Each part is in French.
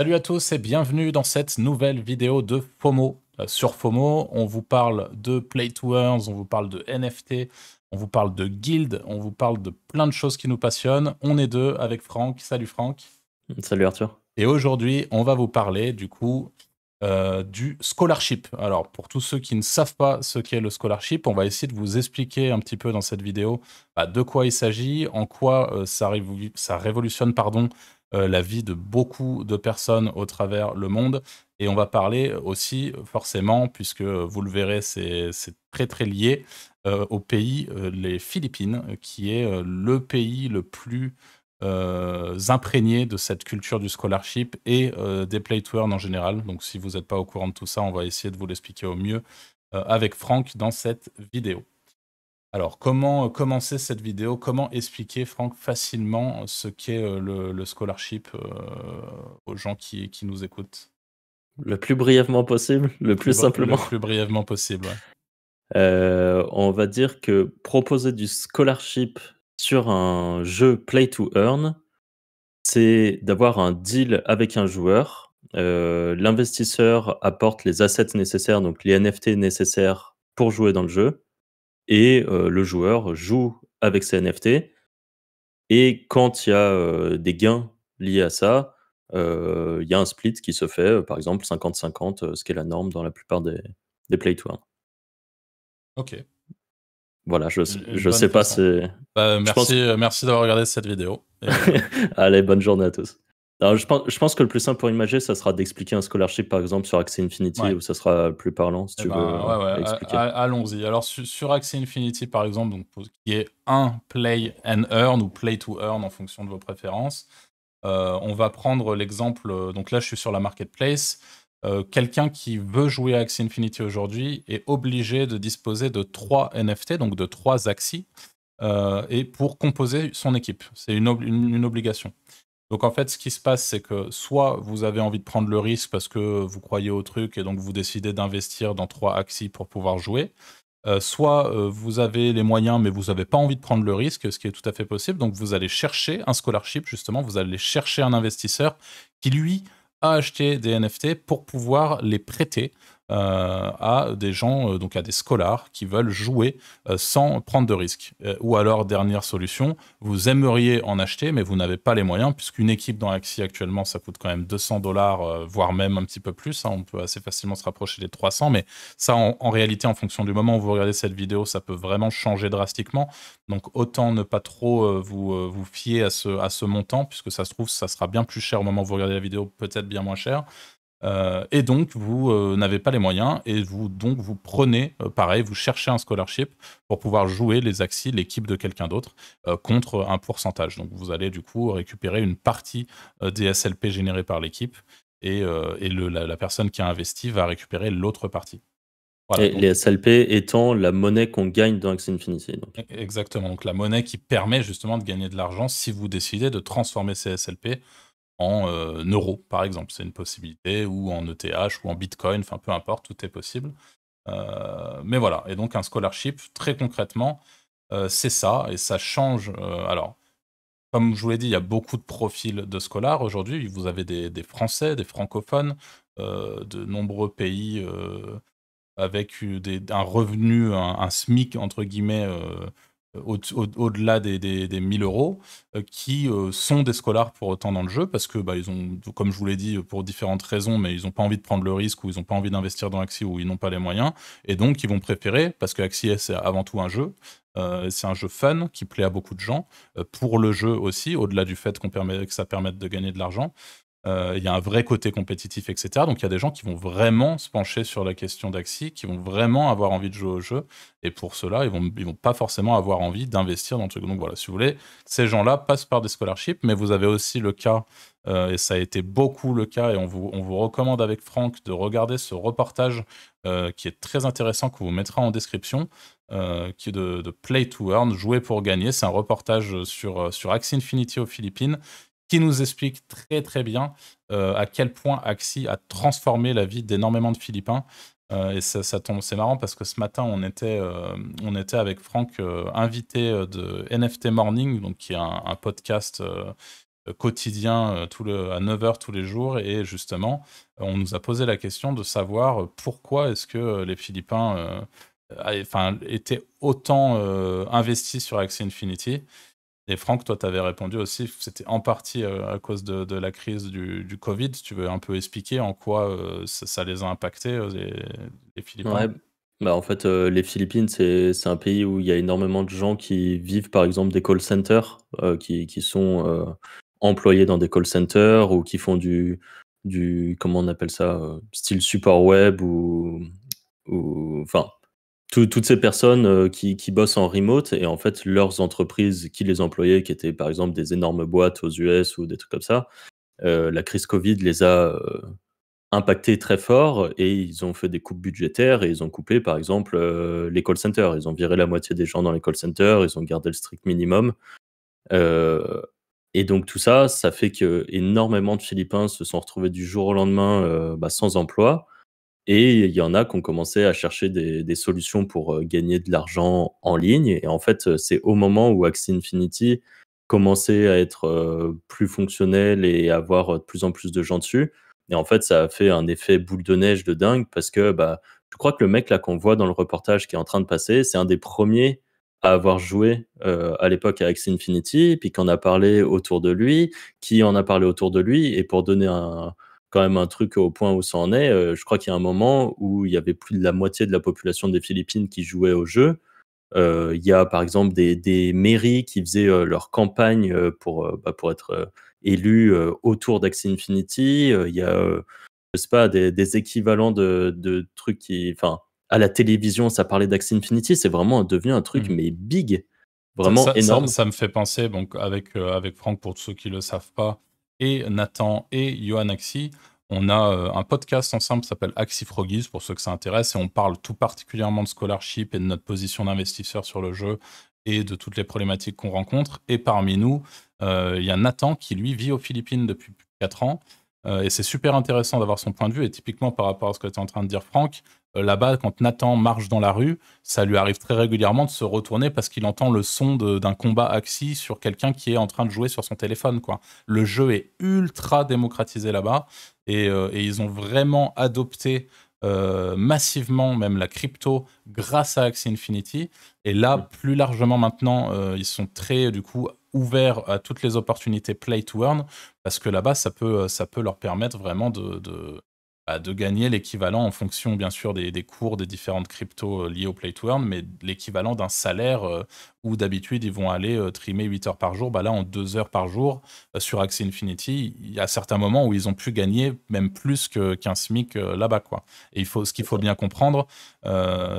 Salut à tous et bienvenue dans cette nouvelle vidéo de FOMO. Euh, sur FOMO, on vous parle de Play on vous parle de NFT, on vous parle de Guild, on vous parle de plein de choses qui nous passionnent. On est deux avec Franck. Salut Franck. Salut Arthur. Et aujourd'hui, on va vous parler du coup euh, du scholarship. Alors, pour tous ceux qui ne savent pas ce qu'est le scholarship, on va essayer de vous expliquer un petit peu dans cette vidéo bah, de quoi il s'agit, en quoi euh, ça, révolutionne pardon, euh, la vie de beaucoup de personnes au travers le monde. Et on va parler aussi, forcément, puisque vous le verrez, c'est très très lié au pays, les Philippines, qui est le pays le plus euh, imprégnés de cette culture du scholarship et euh, des play to earn en général. Donc si vous n'êtes pas au courant de tout ça, on va essayer de vous l'expliquer au mieux euh, avec Franck dans cette vidéo. Alors, comment commencer cette vidéo Comment expliquer, Franck, facilement ce qu'est le, scholarship aux gens qui, nous écoutent Le plus brièvement possible, le, plus, simplement. Le plus brièvement possible, On va dire que proposer du scholarship sur un jeu play to earn, c'est d'avoir un deal avec un joueur. Euh, l'investisseur apporte les assets nécessaires, donc les NFT nécessaires pour jouer dans le jeu, et euh, le joueur joue avec ses NFT. Et quand il y a euh, des gains liés à ça, il y a un split qui se fait, par exemple 50-50, ce qui est la norme dans la plupart des, play to earn. Ok, voilà, je ne sais pas si. Bah, merci euh, merci d'avoir regardé cette vidéo. Euh, Allez, bonne journée à tous. Alors, je, pense, je pense que le plus simple pour imager, ça sera d'expliquer un scholarship, par exemple, sur Axie Infinity, ou où ça sera plus parlant, si eh tu ben, veux. Euh, allons-y. Alors, sur, Axie Infinity, par exemple, donc, qui est un play and earn ou play to earn en fonction de vos préférences, on va prendre l'exemple. Donc là, je suis sur la marketplace. Euh, quelqu'un qui veut jouer à Axie Infinity aujourd'hui est obligé de disposer de trois NFT, donc de trois Axies, euh, et pour composer son équipe. C'est une, obligation. Donc en fait, ce qui se passe, c'est que soit vous avez envie de prendre le risque parce que vous croyez au truc et donc vous décidez d'investir dans trois Axies pour pouvoir jouer, euh, soit vous avez les moyens mais vous n'avez pas envie de prendre le risque, ce qui est tout à fait possible. Donc vous allez chercher un scholarship, justement, vous allez chercher un investisseur qui, lui, à acheter des NFT pour pouvoir les prêter euh, à des gens, euh, donc à des scolars qui veulent jouer euh, sans prendre de risques. ou alors, dernière solution, vous aimeriez en acheter, mais vous n'avez pas les moyens, puisqu'une équipe dans Axie actuellement, ça coûte quand même 200 dollars, voire même un petit peu plus. Hein, on peut assez facilement se rapprocher des 300, mais ça, en, réalité, en fonction du moment où vous regardez cette vidéo, ça peut vraiment changer drastiquement. Donc, autant ne pas trop vous, vous fier à ce, à ce montant, puisque ça se trouve, ça sera bien plus cher au moment où vous regardez la vidéo, peut-être bien moins cher. Euh, et donc, vous euh, n'avez pas les moyens, et vous, donc vous prenez, euh, pareil, vous cherchez un scholarship pour pouvoir jouer les Axis, l'équipe de quelqu'un d'autre, contre un pourcentage. Donc, vous allez du coup récupérer une partie des SLP générés par l'équipe, et, la, personne qui a investi va récupérer l'autre partie. les SLP étant la monnaie qu'on gagne dans Axie Infinity. E-, exactement, donc la monnaie qui permet justement de gagner de l'argent si vous décidez de transformer ces SLP en euh, euros, par exemple. C'est une possibilité, ou en ETH, ou en Bitcoin, enfin peu importe, tout est possible. Euh, mais voilà, et donc un scholarship, très concrètement, euh, c'est ça, et ça change. alors, comme je vous l'ai dit, il y a beaucoup de profils de scolaires aujourd'hui. Vous avez des, Français, des francophones, de nombreux pays avec des, un revenu, un, un, SMIC, entre guillemets, au-delà des, des, 1000 euros, euh, qui euh, sont des scolars pour autant dans le jeu, parce que bah, ils ont, comme je vous l'ai dit, euh, pour différentes raisons, mais ils n'ont pas envie de prendre le risque, ou ils n'ont pas envie d'investir dans Axie, ou ils n'ont pas les moyens, et donc ils vont préférer, parce que Axie c'est avant tout un jeu, c'est un jeu fun qui plaît à beaucoup de gens, pour le jeu aussi, au-delà du fait qu'on permet, que ça permette de gagner de l'argent, euh, il y a un vrai côté compétitif, etc. Donc il y a des gens qui vont vraiment se pencher sur la question d'Axi, qui vont vraiment avoir envie de jouer au jeu, et pour cela, ils vont, ils vont pas forcément avoir envie d'investir dans le truc. Donc voilà, si vous voulez, ces gens-là passent par des scholarships, mais vous avez aussi le cas, euh, et ça a été beaucoup le cas, et on vous, recommande avec Franck de regarder ce reportage euh, qui est très intéressant, qu'on vous mettra en description, qui est de, Play to Earn, jouer pour gagner. C'est un reportage sur, sur Axie Infinity aux Philippines qui nous explique très très bien euh, à quel point Axi a transformé la vie d'énormément de Philippins. Euh, et ça, tombe, c'est marrant parce que ce matin, on était, euh, on était avec Franck, invité de NFT Morning, donc qui est un, podcast quotidien tout le, à 9h tous les jours. Et justement, on nous a posé la question de savoir pourquoi est-ce que les Philippins enfin, étaient autant investis sur Axie Infinity. Et Franck, toi, tu avais répondu aussi, c'était en partie euh, à cause de, la crise du, Covid. Tu veux un peu expliquer en quoi euh, ça, les a impactés, euh, bah, les, Philippines en fait, les Philippines, c'est un pays où il y a énormément de gens qui vivent, par exemple, des call centers, qui, qui, sont employés dans des call centers ou qui font du, du comment on appelle ça, style support web ou, ou enfin, toutes ces personnes euh, qui, qui, bossent en remote et en fait leurs entreprises qui les employaient, qui étaient par exemple des énormes boîtes aux US ou des trucs comme ça, euh, la crise Covid les a euh, impactés très fort et ils ont fait des coupes budgétaires et ils ont coupé par exemple euh, les call centers. Ils ont viré la moitié des gens dans les call centers, ils ont gardé le strict minimum. et donc tout ça, ça fait que énormément de Philippins se sont retrouvés du jour au lendemain bah, sans emploi. Et il y en a qui ont commencé à chercher des, solutions pour euh, gagner de l'argent en ligne. Et en fait, euh, c'est au moment où Axie Infinity commençait à être euh, plus fonctionnel et à avoir de plus en plus de gens dessus. Et en fait, ça a fait un effet boule de neige de dingue parce que bah, je crois que le mec là qu'on voit dans le reportage qui est en train de passer, c'est un des premiers à avoir joué à l'époque à Axie Infinity, puis qu'on a parlé autour de lui, qui en a parlé autour de lui, et pour donner un, quand même un truc au point où ça en est. Euh, je crois qu'il y a un moment où il y avait plus de la moitié de la population des Philippines qui jouait au jeu. Euh, il y a par exemple des, mairies qui faisaient euh, leur campagne pour, bah, pour être élus autour d'Axie Infinity. il y a, je sais pas, des, équivalents de, trucs qui. Enfin, à la télévision, ça parlait d'Axie Infinity. C'est vraiment devenu un truc, mmh. mais big. Vraiment énorme. Ça, me fait penser, donc, avec, avec Franck, pour ceux qui ne le savent pas, et Nathan et Johan Axi. On a euh, un podcast ensemble qui s'appelle Axi pour ceux que ça intéresse et on parle tout particulièrement de scholarship et de notre position d'investisseur sur le jeu et de toutes les problématiques qu'on rencontre. Et parmi nous, euh, il y a Nathan qui lui vit aux Philippines depuis 4 ans. Euh, et c'est super intéressant d'avoir son point de vue. Et typiquement par rapport à ce que tu es en train de dire, Franck, euh, là-bas, quand Nathan marche dans la rue, ça lui arrive très régulièrement de se retourner parce qu'il entend le son d'un combat axi sur quelqu'un qui est en train de jouer sur son téléphone. Le jeu est ultra démocratisé là-bas et, euh, ils ont vraiment adopté euh, massivement même la crypto grâce à Axie Infinity. Et là, plus largement maintenant, ils sont très du coup ouverts à toutes les opportunités play to earn parce que là-bas, ça peut, ça peut leur permettre vraiment de de gagner l'équivalent en fonction, bien sûr, des, cours des différentes cryptos euh, liées au play to mais l'équivalent d'un salaire euh, où d'habitude ils vont aller euh, trimer 8 heures par jour. Bah, là, en 2 heures par jour sur Axie Infinity, il y a certains moments où ils ont pu gagner même plus qu'un SMIC là-bas. Quoi. Et il faut, ce qu'il faut bien comprendre,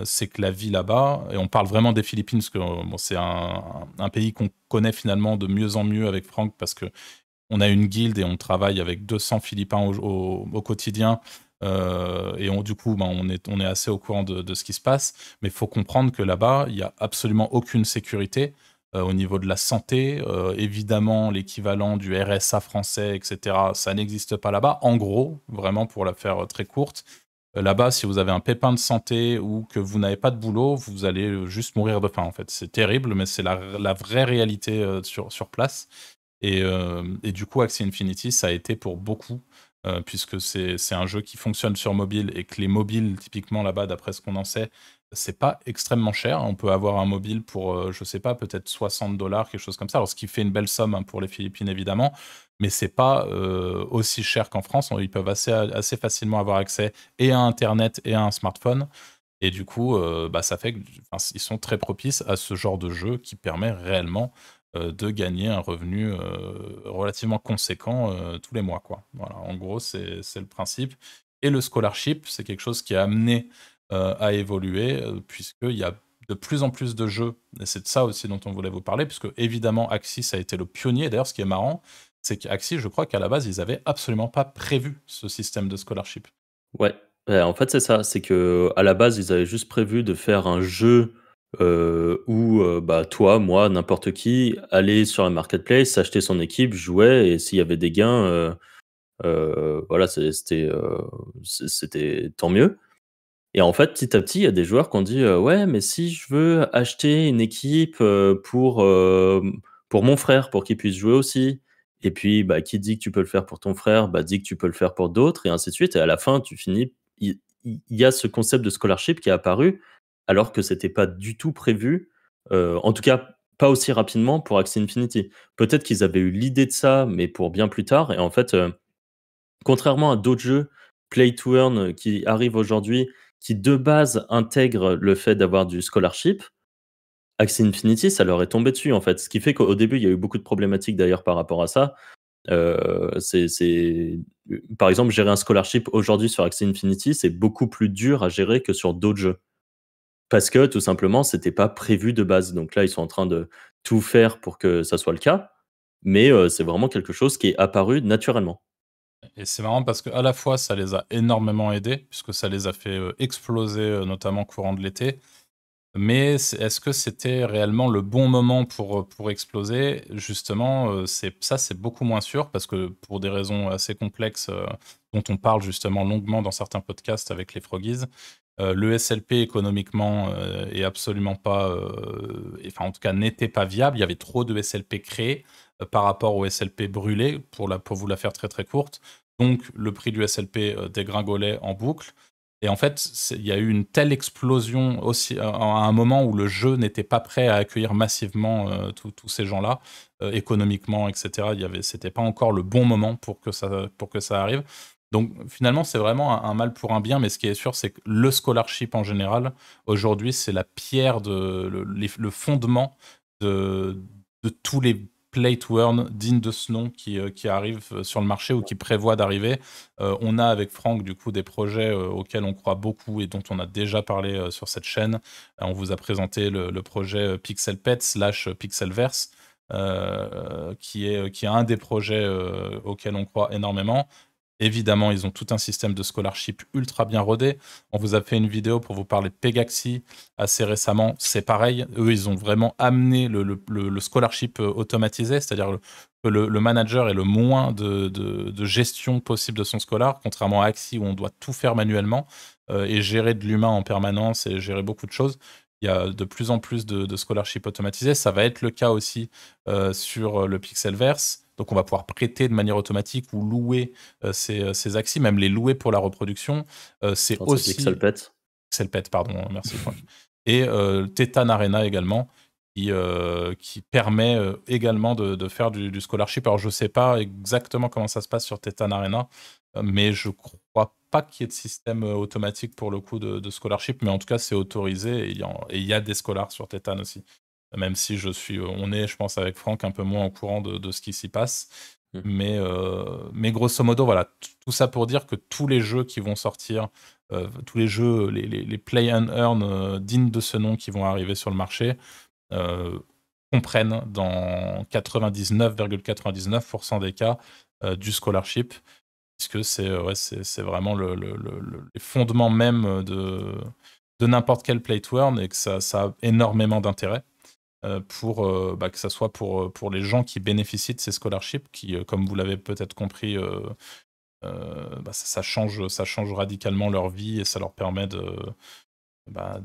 c'est que la vie là-bas, et on parle vraiment des Philippines, parce que bon, c'est un, un, pays qu'on connaît finalement de mieux en mieux avec Franck, parce que on a une guilde et on travaille avec 200 Philippins au, quotidien. Euh, et on, du coup, ben, on, est, on est assez au courant de, ce qui se passe. Mais il faut comprendre que là-bas, il n'y a absolument aucune sécurité euh, au niveau de la santé. Euh, évidemment, l'équivalent du RSA français, etc., ça n'existe pas là-bas. En gros, vraiment pour la faire très courte, là-bas, si vous avez un pépin de santé ou que vous n'avez pas de boulot, vous allez juste mourir de faim, en fait. C'est terrible, mais c'est la, vraie réalité sur, sur place. Euh, et, du coup, Axie Infinity, ça a été pour beaucoup, euh, puisque c'est un jeu qui fonctionne sur mobile et que les mobiles, typiquement là-bas, d'après ce qu'on en sait, c'est pas extrêmement cher. On peut avoir un mobile pour, euh, je sais pas, peut-être 60 dollars, quelque chose comme ça. Alors, ce qui fait une belle somme hein, pour les Philippines, évidemment, mais c'est pas aussi cher qu'en France. Ils peuvent assez, facilement avoir accès et à Internet et à un smartphone. Et du coup, bah, ça fait qu'ils sont très propices à ce genre de jeu qui permet réellement euh, de gagner un revenu euh, relativement conséquent euh, tous les mois. Quoi. Voilà, en gros, c'est le principe. Et le scholarship, c'est quelque chose qui a amené à évoluer, puisqu'il y a de plus en plus de jeux, et c'est de ça aussi dont on voulait vous parler, puisque évidemment Axis a été le pionnier. D'ailleurs, ce qui est marrant, c'est qu'Axis, je crois qu'à la base, ils n'avaient absolument pas prévu ce système de scholarship. Ouais, eh, en fait, c'est ça. C'est que à la base, ils avaient juste prévu de faire un jeu euh, où, euh, bah, toi, moi, n'importe qui aller sur un marketplace, acheter son équipe, jouer, et s'il y avait des gains, euh, voilà, c'était, tant mieux et en fait, petit à petit, il y a des joueurs qui ont dit, «Ouais, mais si je veux acheter une équipe, pour, pour mon frère, pour qu'il puisse jouer aussi» et puis, bah, qui dit que tu peux le faire pour ton frère, bah, dit que tu peux le faire pour d'autres et ainsi de suite et à la fin, tu finis il y a ce concept de scholarship qui est apparu alors que c'était pas du tout prévu, euh, en tout cas pas aussi rapidement pour Axie Infinity. Peut-être qu'ils avaient eu l'idée de ça, mais pour bien plus tard. Et en fait, euh, contrairement à d'autres jeux play to earn euh, qui arrivent aujourd'hui, qui de base intègrent le fait d'avoir du scholarship, Axie Infinity, ça leur est tombé dessus en fait. Ce qui fait qu'au début, il y a eu beaucoup de problématiques d'ailleurs par rapport à ça. c'est, Par exemple, gérer un scholarship aujourd'hui sur Axie Infinity, c'est beaucoup plus dur à gérer que sur d'autres jeux parce que tout simplement, c'était pas prévu de base. Donc là, ils sont en train de tout faire pour que ça soit le cas, mais euh, c'est vraiment quelque chose qui est apparu naturellement. Et c'est marrant parce que à la fois, ça les a énormément aidés, puisque ça les a fait euh, exploser, euh, notamment courant de l'été. Mais est-ce que c'était réellement le bon moment pour, pour exploser Justement, ça, c'est beaucoup moins sûr, parce que pour des raisons assez complexes, dont on parle justement longuement dans certains podcasts avec les Froggies, euh, le SLP économiquement euh, est absolument pas, euh, enfin en tout cas n'était pas viable. Il y avait trop de SLP créés par rapport au SLP brûlé, pour, vous la faire très très courte. Donc le prix du SLP dégringolait en boucle. Et en fait, il y a eu une telle explosion aussi à un moment où le jeu n'était pas prêt à accueillir massivement tous ces gens-là, économiquement, etc. Il y avait, c'était pas encore le bon moment pour que ça, pour que ça arrive. Donc finalement, c'est vraiment un, mal pour un bien, mais ce qui est sûr, c'est que le scholarship en général, aujourd'hui, c'est la pierre, de, le, fondement de, de, tous les play to dignes de ce nom qui, euh, qui arrivent euh, sur le marché ou qui prévoient d'arriver. Euh, on a avec Franck, du coup, des projets auxquels on croit beaucoup et dont on a déjà parlé sur cette chaîne. on vous a présenté le, projet Pixel Pet slash Pixelverse. qui, est, qui est un des projets auxquels on croit énormément. Évidemment, ils ont tout un système de scholarship ultra bien rodé. On vous a fait une vidéo pour vous parler de Pegaxi assez récemment. C'est pareil. Eux, ils ont vraiment amené le, scholarship euh, automatisé, c'est-à-dire que le, manager ait le moins de, gestion possible de son scolar, contrairement à Axi où on doit tout faire manuellement euh, et gérer de l'humain en permanence et gérer beaucoup de choses il y a de plus en plus de, scholarship automatisé. Ça va être le cas aussi euh, sur le Pixelverse. Donc on va pouvoir prêter de manière automatique ou louer euh, ces, euh, axes, même les louer pour la reproduction. Euh, c'est aussi. ExcelPet. ExcelPet, pardon, hein, merci Et Tetan Arena également, qui, permet également de, faire du, scholarship. Alors, je ne sais pas exactement comment ça se passe sur Tetan Arena, mais je ne crois pas qu'il y ait de système automatique pour le coup de, scholarship, mais en tout cas, c'est autorisé et il y, a des scolars sur Tetan aussi même si je suis, euh, on est, je pense, avec Franck un peu moins au courant de, ce qui s'y passe. Mm. Mais, euh, mais grosso modo, voilà, tout ça pour dire que tous les jeux qui vont sortir, euh, tous les jeux, les, play and earn dignes de ce nom qui vont arriver sur le marché, comprennent dans 99,99% des cas du scholarship, puisque c'est c'est vraiment le, fondement même de, de n'importe quel play to earn et que ça a énormément d'intérêt. Euh, pour euh, bah, que ça soit pour, euh, pour les gens qui bénéficient de ces scholarships, qui, comme vous l'avez peut-être compris, bah, ça, change, ça change radicalement leur vie et ça leur permet de, bah,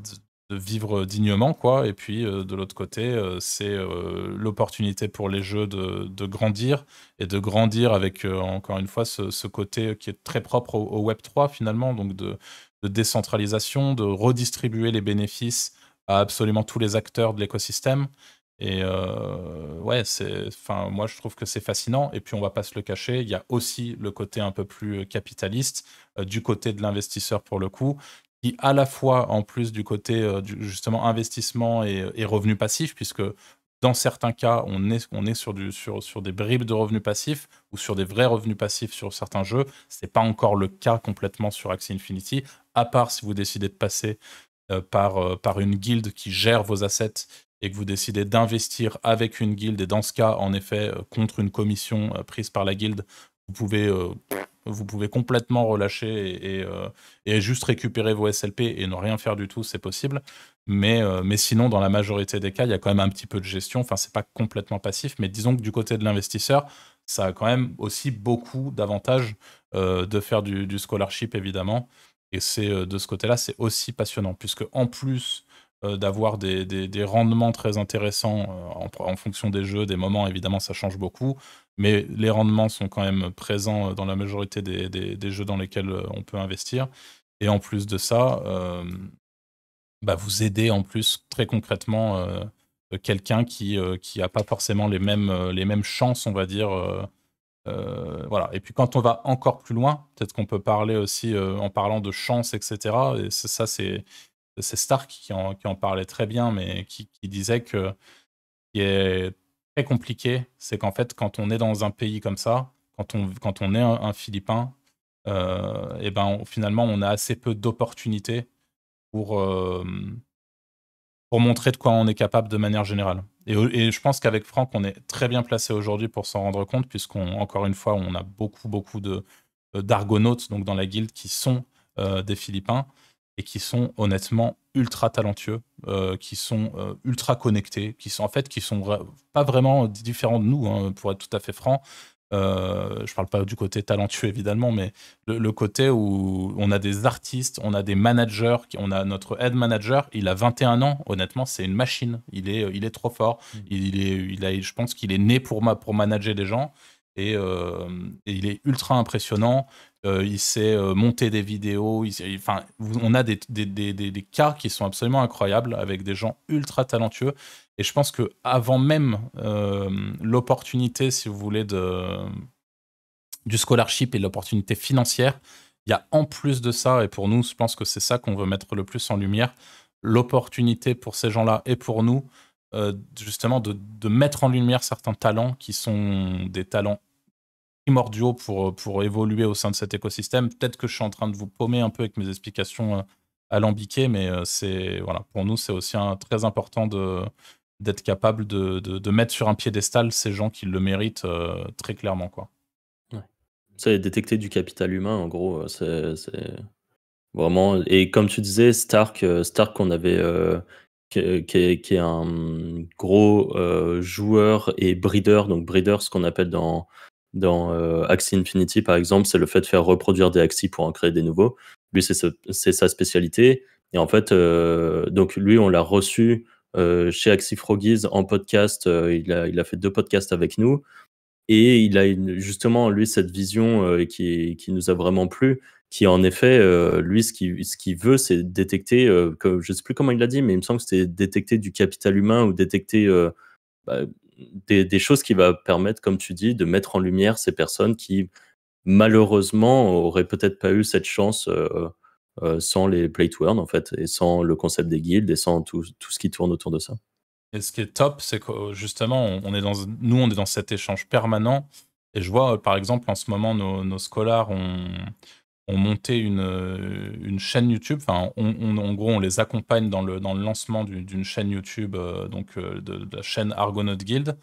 vivre dignement, quoi. Et puis, de l'autre côté, c'est l'opportunité pour les jeux de, de, grandir et de grandir avec, encore une fois, ce, côté qui est très propre au, Web3, finalement, donc de, décentralisation, de redistribuer les bénéfices à absolument tous les acteurs de l'écosystème. Et euh, ouais, c'est, enfin, moi je trouve que c'est fascinant. Et puis on va pas se le cacher, il y a aussi le côté un peu plus capitaliste euh, du côté de l'investisseur pour le coup, qui à la fois en plus du côté euh, du, justement investissement et, revenus passifs, puisque dans certains cas, on est, on est sur, du, sur, sur des bribes de revenus passifs ou sur des vrais revenus passifs sur certains jeux. c'est pas encore le cas complètement sur Axie Infinity, à part si vous décidez de passer euh, par, euh, par une guilde qui gère vos assets et que vous décidez d'investir avec une guilde, et dans ce cas, en effet, euh, contre une commission prise par la guilde, vous pouvez, vous pouvez complètement relâcher et, et, juste récupérer vos SLP et ne rien faire du tout, c'est possible. Mais, sinon, dans la majorité des cas, il y a quand même un petit peu de gestion. Enfin, c'est pas complètement passif, mais disons que du côté de l'investisseur, ça a quand même aussi beaucoup d'avantages de faire du scholarship, évidemment. Et c'est euh, de ce côté-là, c'est aussi passionnant, puisque en plus euh, d'avoir des, rendements très intéressants euh, en, fonction des jeux, des moments, évidemment, ça change beaucoup, mais les rendements sont quand même présents dans la majorité des, jeux dans lesquels on peut investir. Et en plus de ça, bah, vous aidez en plus très concrètement quelqu'un qui n'a pas forcément les mêmes, les mêmes chances, on va dire, euh, voilà. Et puis quand on va encore plus loin, peut-être qu'on peut parler aussi euh, en parlant de chance, etc. Et ça, c'est Stark qui en, parlait très bien, mais qui, disait que qui est très compliqué, c'est qu'en fait, quand on est dans un pays comme ça, quand on, quand on est un, Philippin, et euh, eh ben finalement, on a assez peu d'opportunités pour, pour montrer de quoi on est capable de manière générale. Et, je pense qu'avec Franck, on est très bien placé aujourd'hui pour s'en rendre compte, puisqu'on, encore une fois, on a beaucoup, beaucoup de, euh, d'argonautes donc dans la guilde qui sont euh, des Philippins et qui sont honnêtement ultra talentueux, euh, qui sont ultra connectés, qui sont en fait qui sont pas vraiment différents de nous, hein, pour être tout à fait franc. Euh, je parle pas du côté talentueux évidemment, mais le, côté où on a des artistes, on a des managers, on a notre head manager, il a 21 ans, honnêtement, c'est une machine, il est, il est trop fort, mm. il, est, il a, je pense qu'il est né pour, pour manager des gens et, euh, il est ultra impressionnant. Euh, il sait monter des vidéos, enfin, on a des des, des, des, des cas qui sont absolument incroyables avec des gens ultra talentueux et je pense que avant même euh, l'opportunité, si vous voulez, du scholarship et l'opportunité financière, il y a en plus de ça, et pour nous, je pense que c'est ça qu'on veut mettre le plus en lumière, l'opportunité pour ces gens-là et pour nous, euh, justement, de, mettre en lumière certains talents qui sont des talents primordiaux pour, évoluer au sein de cet écosystème. Peut-être que je suis en train de vous paumer un peu avec mes explications euh, alambiquées, mais c'est voilà, pour nous, c'est aussi un, très important de, d'être capable de, de, mettre sur un piédestal ces gens qui le méritent euh, très clairement. quoi. Ouais. C'est détecter du capital humain, en gros. Euh, c'est vraiment. Et comme tu disais, Stark, euh, Stark qu'on avait. qui, est, un gros joueur et breeder, donc breeder, ce qu'on appelle dans, dans Axie Infinity par exemple, c'est le fait de faire reproduire des Axis pour en créer des nouveaux. Lui, c'est sa spécialité. Et en fait, donc lui, on l'a reçu euh, chez Axifrogis en podcast. Euh, il, a, fait deux podcasts avec nous. Et il a justement, lui, cette vision euh, qui, nous a vraiment plu, qui en effet, lui, ce qu'il veut, c'est détecter, je ne sais plus comment il l'a dit, mais il me semble que c'était détecter du capital humain ou détecter bah, des, des, choses qui va permettre, comme tu dis, de mettre en lumière ces personnes qui, malheureusement, auraient peut-être pas eu cette chance euh, sans les play to earn en fait, et sans le concept des guildes et sans tout, tout ce qui tourne autour de ça. Et ce qui est top, c'est que euh, justement, on est dans, nous, on est dans cet échange permanent. Et je vois, euh, par exemple, en ce moment, nos, nos scholars ont, ont monté une, une chaîne YouTube. Enfin, on, en gros, on les accompagne dans le, dans le lancement d'une chaîne YouTube, donc de, la chaîne Argonaut Guild.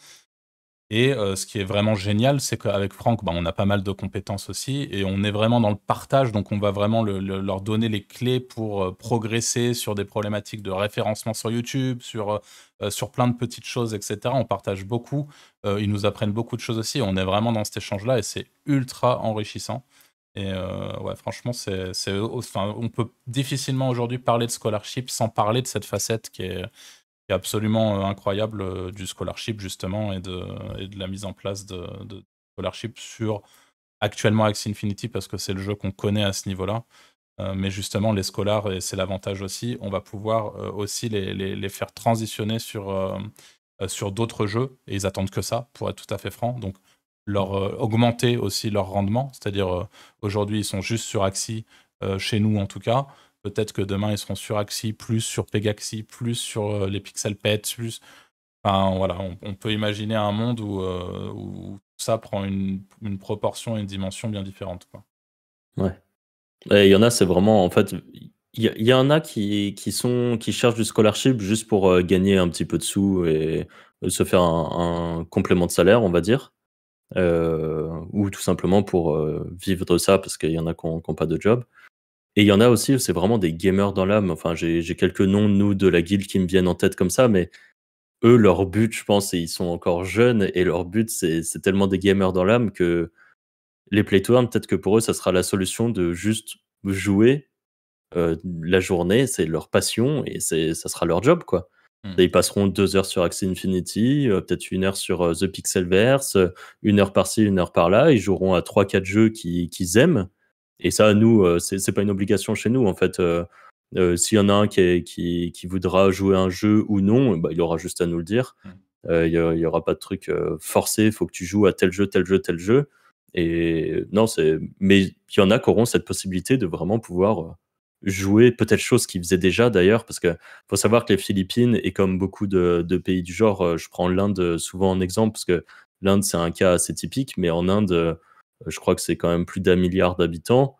Et euh, ce qui est vraiment génial, c'est qu'avec Franck, bah, on a pas mal de compétences aussi, et on est vraiment dans le partage, donc on va vraiment leur donner les clés pour euh, progresser sur des problématiques de référencement sur YouTube, sur, euh, plein de petites choses, etc. On partage beaucoup, ils nous apprennent beaucoup de choses aussi, on est vraiment dans cet échange-là, et c'est ultra enrichissant. Et ouais, franchement, c'est, on peut difficilement aujourd'hui parler de scholarship sans parler de cette facette qui est absolument euh, incroyable euh, du scholarship, justement, et de, de la mise en place de, de scholarship sur actuellement Axie Infinity, parce que c'est le jeu qu'on connaît à ce niveau-là. Euh, mais justement, les scolaires et c'est l'avantage aussi, on va pouvoir aussi les, les, faire transitionner sur, sur d'autres jeux, et ils attendent que ça, pour être tout à fait franc. Donc, leur, augmenter aussi leur rendement, c'est-à-dire aujourd'hui, ils sont juste sur Axie, chez nous en tout cas, Peut-être que demain, ils seront sur Axie, plus sur Pegaxi, plus sur euh, les Pets plus. Enfin, voilà, on, peut imaginer un monde où, euh, ça prend une, proportion et une dimension bien différente Il y en a, c'est vraiment. En fait, il y, en a qui, sont, qui cherchent du scholarship juste pour euh, gagner un petit peu de sous et se faire un, complément de salaire, on va dire. ou tout simplement pour vivre de ça parce qu'il y en a qui n'ont pas de job. Et il y en a aussi, c'est vraiment des gamers dans l'âme. Enfin, j'ai quelques noms, nous, de la guilde qui me viennent en tête comme ça, mais eux, leur but, je pense, et ils sont encore jeunes, et leur but, c'est tellement des gamers dans l'âme que les play peut-être que pour eux, ça sera la solution de juste jouer euh, la journée, c'est leur passion, et ça sera leur job, quoi. Hmm. ils passeront deux heures sur Axie Infinity, euh, peut-être une heure sur euh, The Pixelverse, une heure par-ci, une heure par-là. Ils joueront à trois, quatre jeux qu'ils aiment et ça, nous, euh, ce c'est pas une obligation chez nous. En fait, euh, euh, s'il y en a un qui, voudra jouer un jeu ou non, bah, il aura juste à nous le dire. Mm. Il y aura pas de truc forcé, il faut que tu joues à tel jeu, tel jeu, tel jeu. Et non, c'est. Mais il y en a qui auront cette possibilité de vraiment pouvoir jouer peut-être chose qu'ils faisaient déjà d'ailleurs, parce que faut savoir que les Philippines, et comme beaucoup de pays du genre, je prends l'Inde souvent en exemple, parce que l'Inde c'est un cas assez typique, mais en Inde, je crois que c'est quand même plus d'un milliard d'habitants,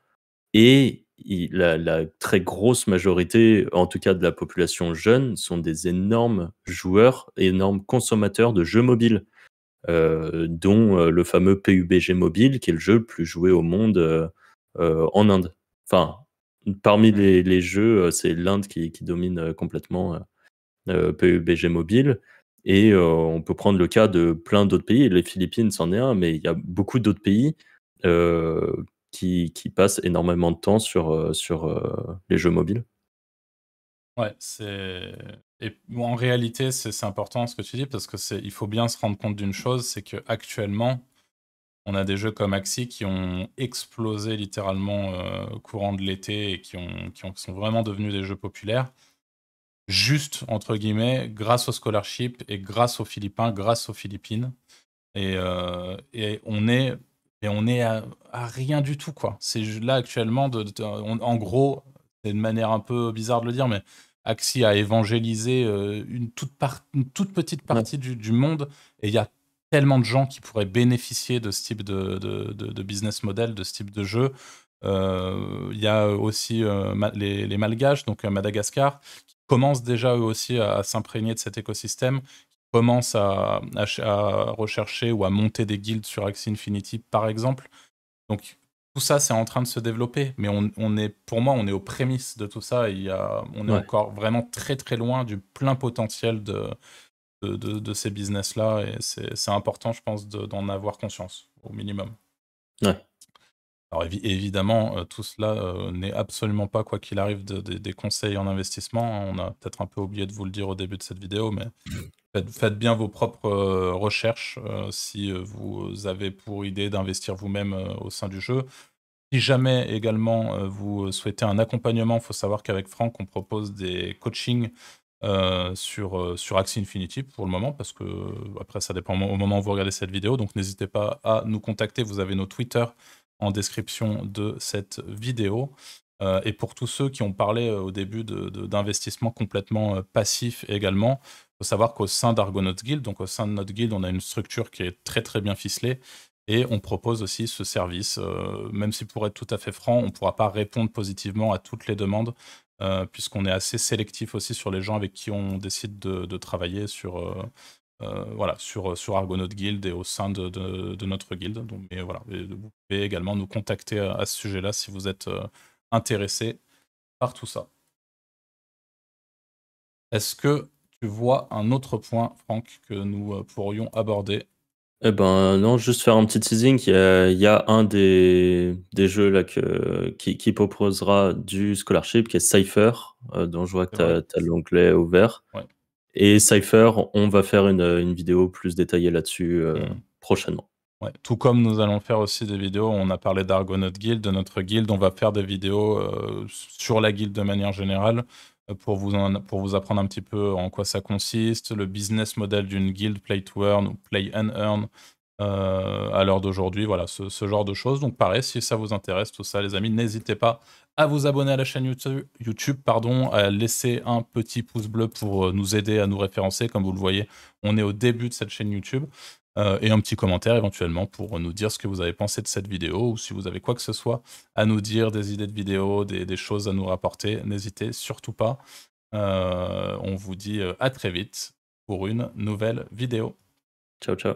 et la, très grosse majorité, en tout cas de la population jeune, sont des énormes joueurs, énormes consommateurs de jeux mobiles, euh, dont euh, le fameux PUBG Mobile, qui est le jeu le plus joué au monde euh, en Inde. Enfin, parmi les, jeux, c'est l'Inde qui, domine complètement PUBG Mobile. Et on peut prendre le cas de plein d'autres pays. Les Philippines, en est un, mais il y a beaucoup d'autres pays euh, qui, qui, passent énormément de temps sur, euh, sur euh, les jeux mobiles. Ouais, c'est. en réalité, c'est important ce que tu dis parce que c'est, il faut bien se rendre compte d'une chose, c'est que actuellement, on a des jeux comme Axie qui ont explosé littéralement au courant de l'été et qui, ont, qui sont vraiment devenus des jeux populaires, juste entre guillemets, grâce au scholarship et grâce aux Philippins, grâce aux Philippines. Et, et on est on est à, rien du tout, quoi. C'est là actuellement, en gros, c'est une manière un peu bizarre de le dire, mais Axi a évangélisé euh, une, toute part, toute petite partie du, monde et il y a tellement de gens qui pourraient bénéficier de ce type de, business model, de ce type de jeu. Euh, il y a aussi euh, les, Malgaches, donc Madagascar, qui commencent déjà eux aussi à s'imprégner de cet écosystème, commence à, rechercher ou à monter des guildes sur Axie Infinity, par exemple. Donc, tout ça, c'est en train de se développer. Mais on, est, pour moi, on est aux prémices de tout ça. Il y a, on est encore vraiment très, très loin du plein potentiel de, de, ces business-là. Et c'est important, je pense, d'en avoir conscience, au minimum. Ouais. Alors évidemment, euh, tout cela euh, n'est absolument pas, quoi qu'il arrive, des conseils en investissement. Hein. On a peut-être un peu oublié de vous le dire au début de cette vidéo, mais faites, bien vos propres euh, recherches si vous avez pour idée d'investir vous-même au sein du jeu. Si jamais également vous souhaitez un accompagnement, il faut savoir qu'avec Franck, on propose des coachings sur, sur Axie Infinity pour le moment, parce que après ça dépend au moment où vous regardez cette vidéo. Donc n'hésitez pas à nous contacter. Vous avez nos Twitter, description de cette vidéo. Euh, et pour tous ceux qui ont parlé euh, au début d'investissement complètement euh, passif également, faut savoir qu'au sein d'Argonaut Guild, donc au sein de notre guild, on a une structure qui est très très bien ficelée et on propose aussi ce service. même si pour être tout à fait franc, on pourra pas répondre positivement à toutes les demandes, puisqu'on est assez sélectif aussi sur les gens avec qui on décide de, travailler sur, euh, voilà, sur, euh, sur Argonaut Guild et au sein de, de, notre guild. Donc, voilà, vous pouvez également nous contacter euh, à, ce sujet-là si vous êtes intéressé par tout ça. Est-ce que tu vois un autre point, Franck, que nous pourrions aborder eh ben non, juste faire un petit teasing. Il y a, un des, des, jeux là que, qui, proposera du scholarship qui est Cypher, dont je vois que tu as, l'onglet ouvert. Et Cypher, on va faire une, euh, vidéo plus détaillée là-dessus euh, mm. prochainement. Tout comme nous allons faire aussi des vidéos, on a parlé d'Argonaut Guild, de notre guild, on va faire des vidéos euh, sur la guild de manière générale pour vous, pour vous apprendre un petit peu en quoi ça consiste, le business model d'une guild, play to earn ou play and earn, euh, à l'heure d'aujourd'hui, voilà, ce, genre de choses. Donc pareil, si ça vous intéresse, tout ça, les amis, n'hésitez pas à vous abonner à la chaîne YouTube, YouTube, pardon, à laisser un petit pouce bleu pour euh, nous aider à nous référencer. Comme vous le voyez, on est au début de cette chaîne YouTube. Euh, et un petit commentaire éventuellement pour nous dire ce que vous avez pensé de cette vidéo ou si vous avez quoi que ce soit à nous dire, des idées de vidéos, des, choses à nous rapporter, n'hésitez surtout pas. on vous dit à très vite pour une nouvelle vidéo. Ciao, ciao.